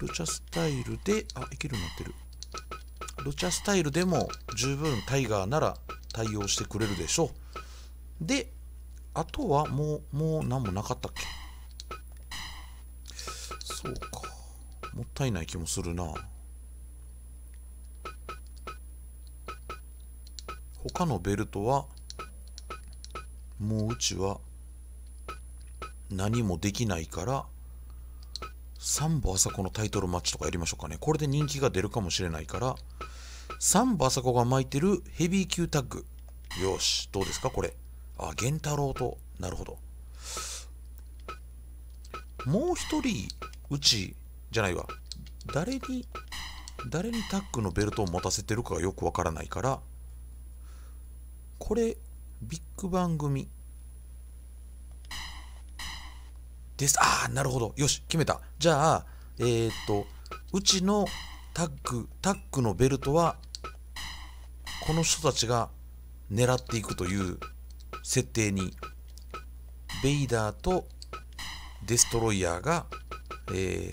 ルチャスタイルで、あ、いけるようになってる。ルチャスタイルでも十分タイガーなら対応してくれるでしょう。で、あとはもう、もう何もなかったっけそうか。もったいない気もするな。他のベルトは、もううちは何もできないからサンボ朝子のタイトルマッチとかやりましょうかねこれで人気が出るかもしれないからサンボ朝子が巻いてるヘビー級タッグよしどうですかこれあ源太郎となるほどもう一人うちじゃないわ誰に誰にタッグのベルトを持たせてるかがよくわからないからこれビッグ番組です。ああ、なるほど。よし、決めた。じゃあ、えー、っと、うちのタッグ、タッグのベルトは、この人たちが狙っていくという設定に、ベイダーとデストロイヤーが、えー、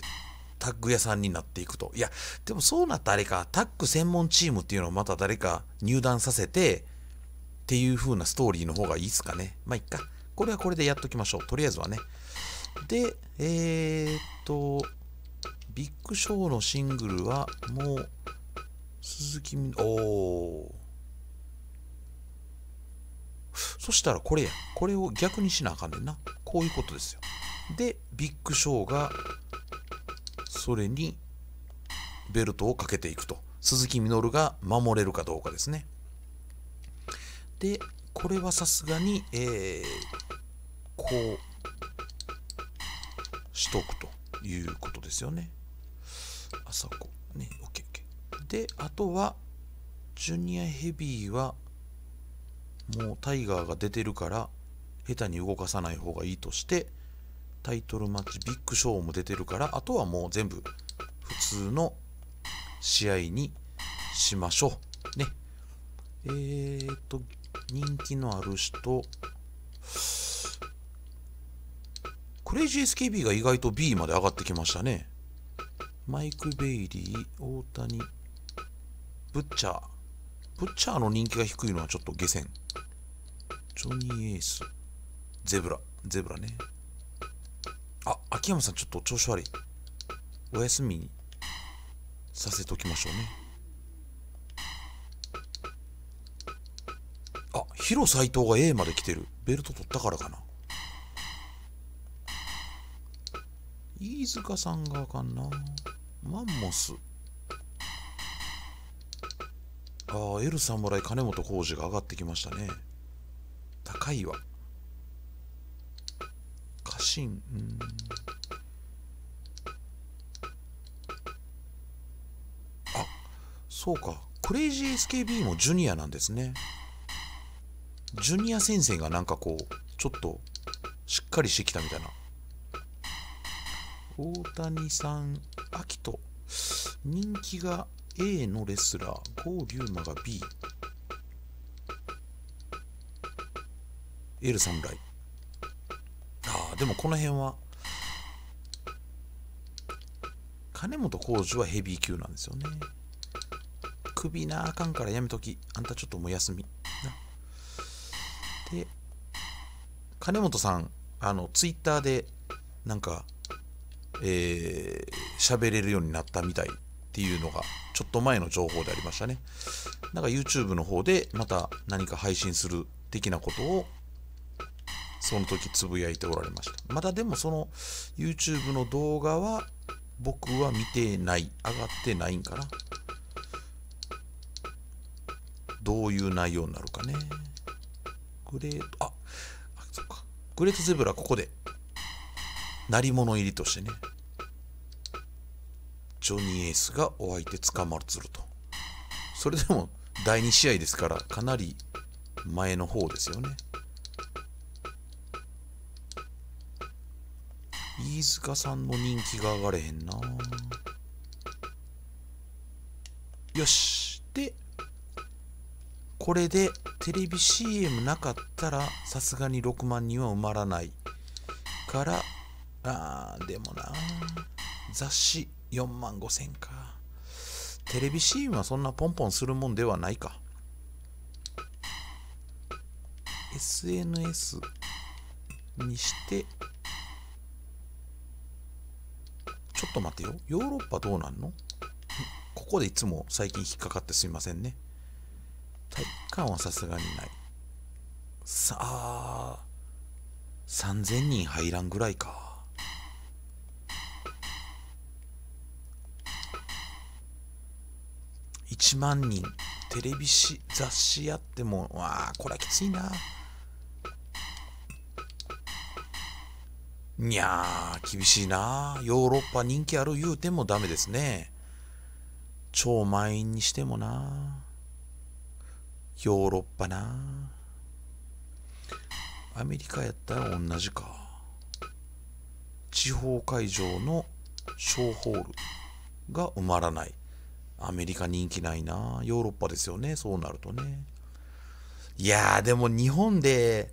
タッグ屋さんになっていくと。いや、でもそうなったあれか、タッグ専門チームっていうのをまた誰か入団させて、っていう風なストーリーの方がいいっすかね。まあ、いっか。これはこれでやっときましょう。とりあえずはね。で、えー、っと、ビッグショーのシングルはもう、鈴木み、おー。そしたらこれや。これを逆にしなあかんねんな。こういうことですよ。で、ビッグショーが、それにベルトをかけていくと。鈴木みのるが守れるかどうかですね。で、これはさすがに、えー、こう、しくということですよね。あそこ。ね、OKOK。で、あとは、ジュニアヘビーは、もうタイガーが出てるから、下手に動かさない方がいいとして、タイトルマッチ、ビッグショーも出てるから、あとはもう全部、普通の試合にしましょう。ね。えー、っと、人気のある人、クレイジー SKB が意外と B まで上がってきましたね。マイク・ベイリー、大谷、ブッチャー。ブッチャーの人気が低いのはちょっと下船。ジョニー・エース、ゼブラ、ゼブラね。あ、秋山さんちょっと調子悪い。お休みにさせときましょうね。あ、ヒロ斎藤が A まで来てる。ベルト取ったからかな。飯塚さんがあかんなマンモスああエル侍金本浩二が上がってきましたね高いわ家臣うんあそうかクレイジー SKB もジュニアなんですねジュニア先生がなんかこうちょっとしっかりしてきたみたいな大谷さん、秋と。人気が A のレスラー、郷ー馬が B。エル侍。ああ、でもこの辺は、金本浩二はヘビー級なんですよね。首なあかんからやめとき。あんたちょっともう休み。で、金本さん、あの、ツイッターで、なんか、えー、喋れるようになったみたいっていうのがちょっと前の情報でありましたねなんか YouTube の方でまた何か配信する的なことをその時つぶやいておられましたまだでもその YouTube の動画は僕は見てない上がってないんかなどういう内容になるかねグレートああそっかグレートゼブラここで鳴り物入りとしてねジョニー・エースがお相手捕まるつるとそれでも第2試合ですからかなり前の方ですよね飯塚さんの人気が上がれへんなよしでこれでテレビ CM なかったらさすがに6万人は埋まらないからあー、でもな、雑誌4万5千か。テレビシーンはそんなポンポンするもんではないか。SNS にして、ちょっと待ってよ。ヨーロッパどうなんのここでいつも最近引っかかってすいませんね。体育館はさすがにない。さあ、3000人入らんぐらいか。1万人テレビし雑誌やってもわあこれはきついなにゃあ厳しいなヨーロッパ人気ある言うてもダメですね超満員にしてもなヨーロッパなアメリカやったら同じか地方会場の小ホールが埋まらないアメリカ人気ないなヨーロッパですよねそうなるとねいやーでも日本で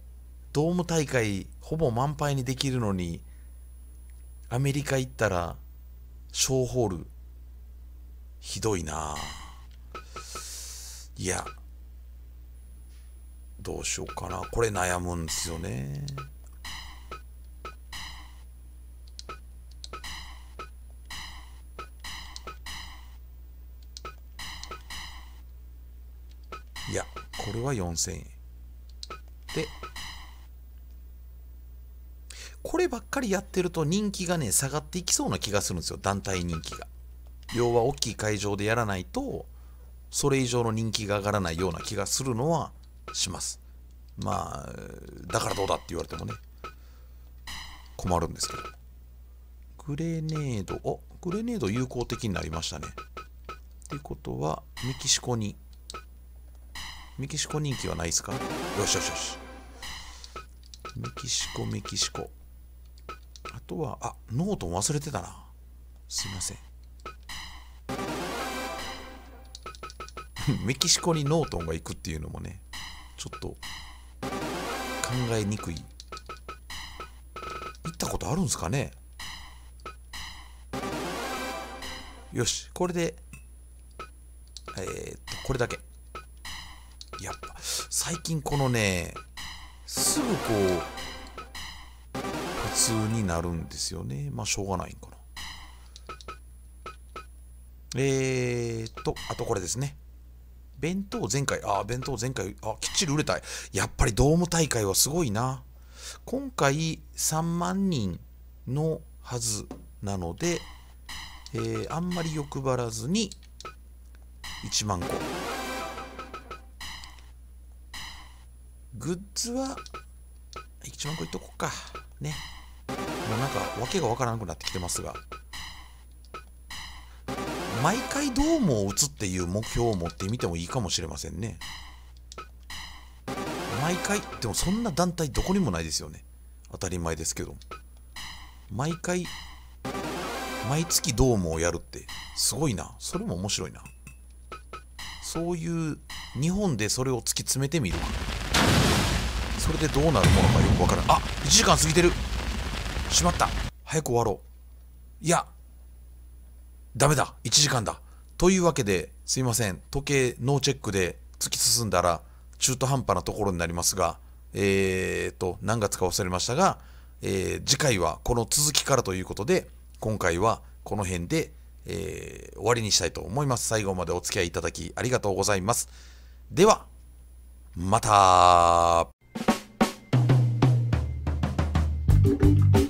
ドーム大会ほぼ満杯にできるのにアメリカ行ったら小ホールひどいないやどうしようかなこれ悩むんですよねこれは4000円でこればっかりやってると人気がね下がっていきそうな気がするんですよ団体人気が要は大きい会場でやらないとそれ以上の人気が上がらないような気がするのはしますまあだからどうだって言われてもね困るんですけどグレネードおグレネード有効的になりましたねってことはメキシコにメキシコ人気はないですかよしよしよし。メキシコ、メキシコ。あとは、あ、ノート忘れてたな。すいません。メキシコにノートンが行くっていうのもね、ちょっと考えにくい。行ったことあるんですかねよし、これで、えー、っと、これだけ。やっぱ最近このねすぐこう普通になるんですよねまあしょうがないんかなえー、っとあとこれですね弁当前回あ弁当前回あきっちり売れたいやっぱりドーム大会はすごいな今回3万人のはずなので、えー、あんまり欲張らずに1万個グッズは1万個いっとこうかねもうなんか訳が分からなくなってきてますが毎回ドームを打つっていう目標を持ってみてもいいかもしれませんね毎回でもそんな団体どこにもないですよね当たり前ですけど毎回毎月ドームをやるってすごいなそれも面白いなそういう日本でそれを突き詰めてみるそれでどうなるものかよくわからんあ1時間過ぎてるしまった早く終わろういやダメだ1時間だというわけですいません時計ノーチェックで突き進んだら中途半端なところになりますがえーと何月か忘れましたが、えー、次回はこの続きからということで今回はこの辺で、えー、終わりにしたいと思います最後までお付き合いいただきありがとうございますではまた Música